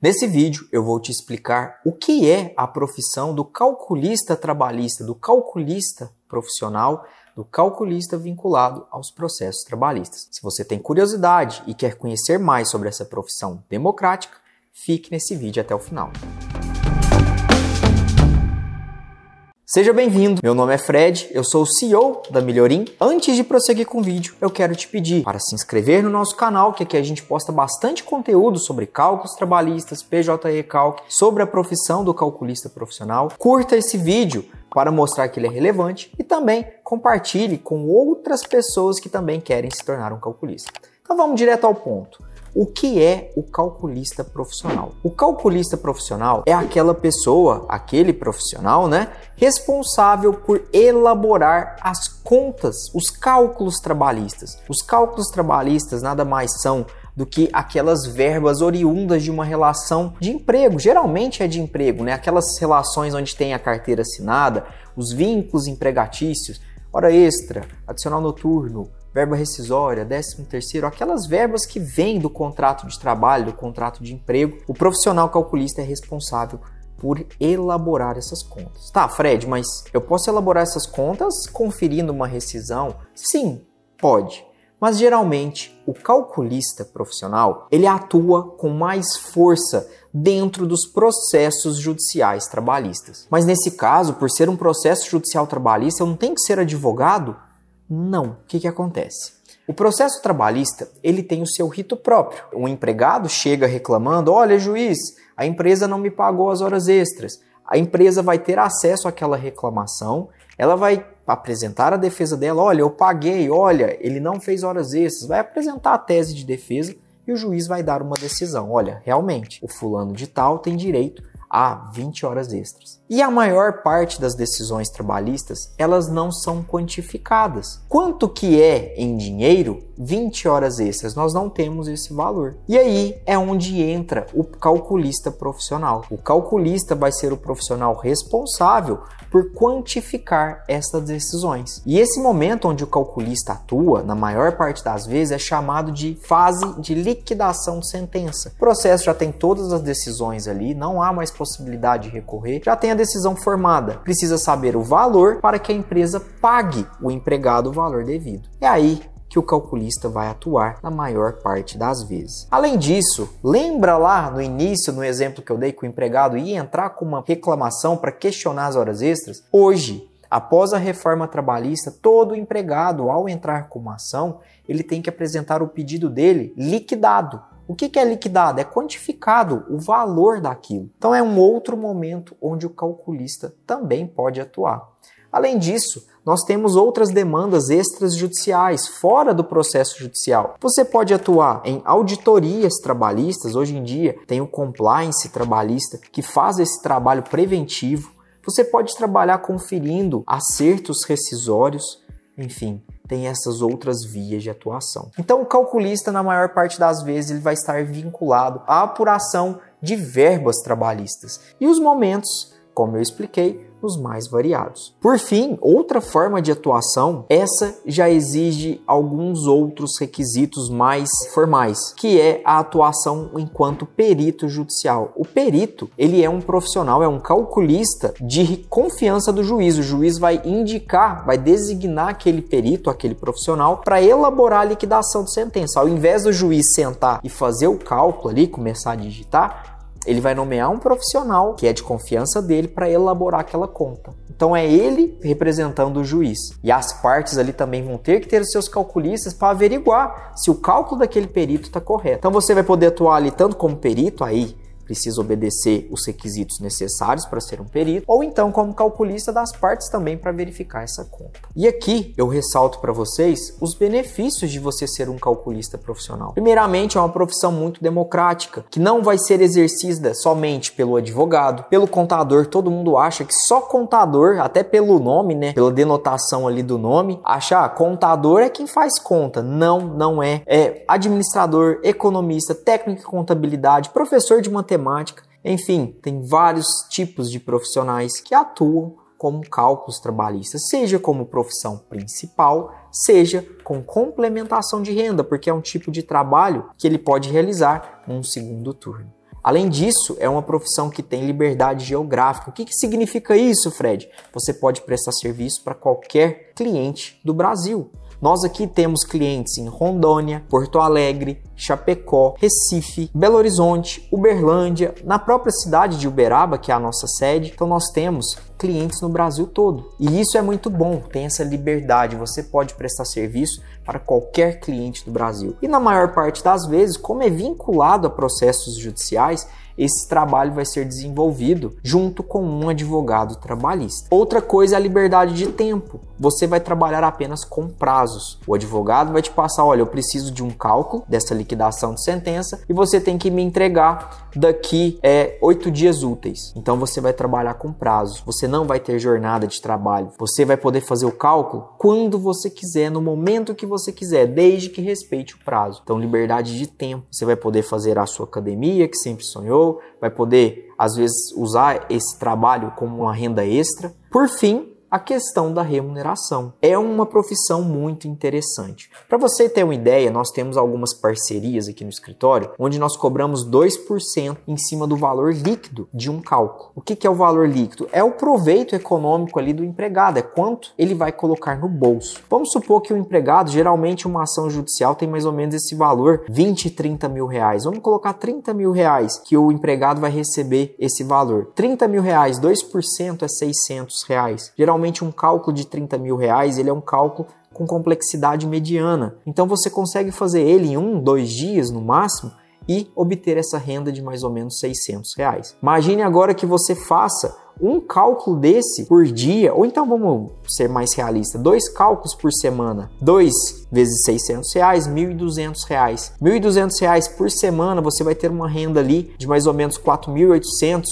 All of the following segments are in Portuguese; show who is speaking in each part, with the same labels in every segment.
Speaker 1: Nesse vídeo eu vou te explicar o que é a profissão do calculista trabalhista, do calculista profissional, do calculista vinculado aos processos trabalhistas. Se você tem curiosidade e quer conhecer mais sobre essa profissão democrática, fique nesse vídeo até o final. Seja bem-vindo, meu nome é Fred, eu sou o CEO da Melhorim. Antes de prosseguir com o vídeo, eu quero te pedir para se inscrever no nosso canal, que aqui a gente posta bastante conteúdo sobre cálculos trabalhistas, PJE Calc, sobre a profissão do calculista profissional. Curta esse vídeo para mostrar que ele é relevante e também compartilhe com outras pessoas que também querem se tornar um calculista. Então vamos direto ao ponto. O que é o calculista profissional? O calculista profissional é aquela pessoa, aquele profissional, né, responsável por elaborar as contas, os cálculos trabalhistas. Os cálculos trabalhistas nada mais são do que aquelas verbas oriundas de uma relação de emprego. Geralmente é de emprego, né? Aquelas relações onde tem a carteira assinada, os vínculos empregatícios, hora extra, adicional noturno, verba rescisória, 13 terceiro, aquelas verbas que vêm do contrato de trabalho, do contrato de emprego, o profissional calculista é responsável por elaborar essas contas. Tá, Fred, mas eu posso elaborar essas contas conferindo uma rescisão? Sim, pode. Mas geralmente o calculista profissional, ele atua com mais força dentro dos processos judiciais trabalhistas. Mas nesse caso, por ser um processo judicial trabalhista, eu não tenho que ser advogado não. O que, que acontece? O processo trabalhista ele tem o seu rito próprio. Um empregado chega reclamando: olha, juiz, a empresa não me pagou as horas extras. A empresa vai ter acesso àquela reclamação, ela vai apresentar a defesa dela: olha, eu paguei, olha, ele não fez horas extras. Vai apresentar a tese de defesa e o juiz vai dar uma decisão: olha, realmente, o fulano de tal tem direito a 20 horas extras. E a maior parte das decisões trabalhistas, elas não são quantificadas. Quanto que é em dinheiro 20 horas extras. Nós não temos esse valor. E aí é onde entra o calculista profissional. O calculista vai ser o profissional responsável por quantificar essas decisões. E esse momento onde o calculista atua, na maior parte das vezes, é chamado de fase de liquidação de sentença. O processo já tem todas as decisões ali, não há mais possibilidade de recorrer, já tem a decisão formada. Precisa saber o valor para que a empresa pague o empregado o valor devido. É aí que o calculista vai atuar na maior parte das vezes. Além disso, lembra lá no início, no exemplo que eu dei que o empregado ia entrar com uma reclamação para questionar as horas extras? Hoje, Após a reforma trabalhista, todo empregado, ao entrar com uma ação, ele tem que apresentar o pedido dele liquidado. O que é liquidado? É quantificado o valor daquilo. Então é um outro momento onde o calculista também pode atuar. Além disso, nós temos outras demandas extrajudiciais, fora do processo judicial. Você pode atuar em auditorias trabalhistas, hoje em dia tem o compliance trabalhista que faz esse trabalho preventivo. Você pode trabalhar conferindo acertos rescisórios, enfim, tem essas outras vias de atuação. Então, o calculista, na maior parte das vezes, ele vai estar vinculado à apuração de verbas trabalhistas. E os momentos, como eu expliquei, mais variados. Por fim, outra forma de atuação, essa já exige alguns outros requisitos mais formais, que é a atuação enquanto perito judicial. O perito, ele é um profissional, é um calculista de confiança do juiz. O juiz vai indicar, vai designar aquele perito, aquele profissional para elaborar a liquidação de sentença. Ao invés do juiz sentar e fazer o cálculo ali, começar a digitar, ele vai nomear um profissional que é de confiança dele para elaborar aquela conta. Então é ele representando o juiz. E as partes ali também vão ter que ter os seus calculistas para averiguar se o cálculo daquele perito está correto. Então você vai poder atuar ali tanto como perito aí precisa obedecer os requisitos necessários para ser um perito, ou então como calculista das partes também para verificar essa conta. E aqui eu ressalto para vocês os benefícios de você ser um calculista profissional. Primeiramente, é uma profissão muito democrática, que não vai ser exercida somente pelo advogado, pelo contador, todo mundo acha que só contador, até pelo nome, né, pela denotação ali do nome, acha ah, contador é quem faz conta. Não, não é. É administrador, economista, técnico de contabilidade, professor de matemática, matemática, enfim, tem vários tipos de profissionais que atuam como cálculos trabalhistas, seja como profissão principal, seja com complementação de renda, porque é um tipo de trabalho que ele pode realizar num segundo turno. Além disso, é uma profissão que tem liberdade geográfica. O que, que significa isso, Fred? Você pode prestar serviço para qualquer cliente do Brasil. Nós aqui temos clientes em Rondônia, Porto Alegre, Chapecó, Recife, Belo Horizonte, Uberlândia, na própria cidade de Uberaba, que é a nossa sede. Então nós temos clientes no Brasil todo. E isso é muito bom, tem essa liberdade, você pode prestar serviço para qualquer cliente do Brasil. E na maior parte das vezes, como é vinculado a processos judiciais, esse trabalho vai ser desenvolvido junto com um advogado trabalhista. Outra coisa é a liberdade de tempo. Você vai trabalhar apenas com prazos. O advogado vai te passar, olha, eu preciso de um cálculo dessa liquidação de sentença e você tem que me entregar daqui é oito dias úteis. Então você vai trabalhar com prazos. Você não vai ter jornada de trabalho. Você vai poder fazer o cálculo quando você quiser, no momento que você quiser, desde que respeite o prazo. Então liberdade de tempo. Você vai poder fazer a sua academia que sempre sonhou vai poder às vezes usar esse trabalho como uma renda extra. Por fim, a questão da remuneração. É uma profissão muito interessante. Para você ter uma ideia, nós temos algumas parcerias aqui no escritório onde nós cobramos 2% em cima do valor líquido de um cálculo. O que, que é o valor líquido? É o proveito econômico ali do empregado, é quanto ele vai colocar no bolso. Vamos supor que o empregado, geralmente uma ação judicial tem mais ou menos esse valor, 20, 30 mil reais. Vamos colocar 30 mil reais que o empregado vai receber esse valor. 30 mil reais, 2% é 600 reais. Geralmente geralmente um cálculo de 30 mil reais, ele é um cálculo com complexidade mediana. Então você consegue fazer ele em um, dois dias no máximo e obter essa renda de mais ou menos 600 reais. Imagine agora que você faça um cálculo desse por dia, ou então vamos ser mais realista, dois cálculos por semana, dois vezes 600 reais, 1.200 reais. 1.200 reais por semana você vai ter uma renda ali de mais ou menos 4.800,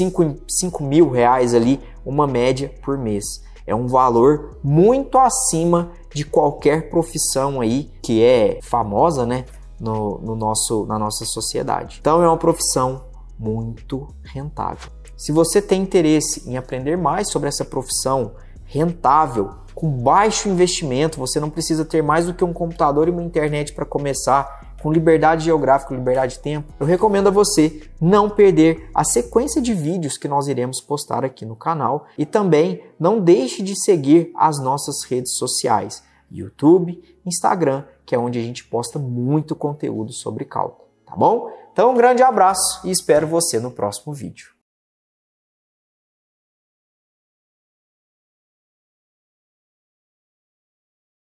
Speaker 1: 5.000 mil reais ali uma média por mês. É um valor muito acima de qualquer profissão aí que é famosa, né? No, no nosso, na nossa sociedade. Então é uma profissão muito rentável. Se você tem interesse em aprender mais sobre essa profissão rentável com baixo investimento, você não precisa ter mais do que um computador e uma internet para começar, com liberdade geográfica, liberdade de tempo. Eu recomendo a você não perder a sequência de vídeos que nós iremos postar aqui no canal e também não deixe de seguir as nossas redes sociais, YouTube, Instagram, que é onde a gente posta muito conteúdo sobre cálculo, tá bom? Então, um grande abraço e espero você no próximo vídeo.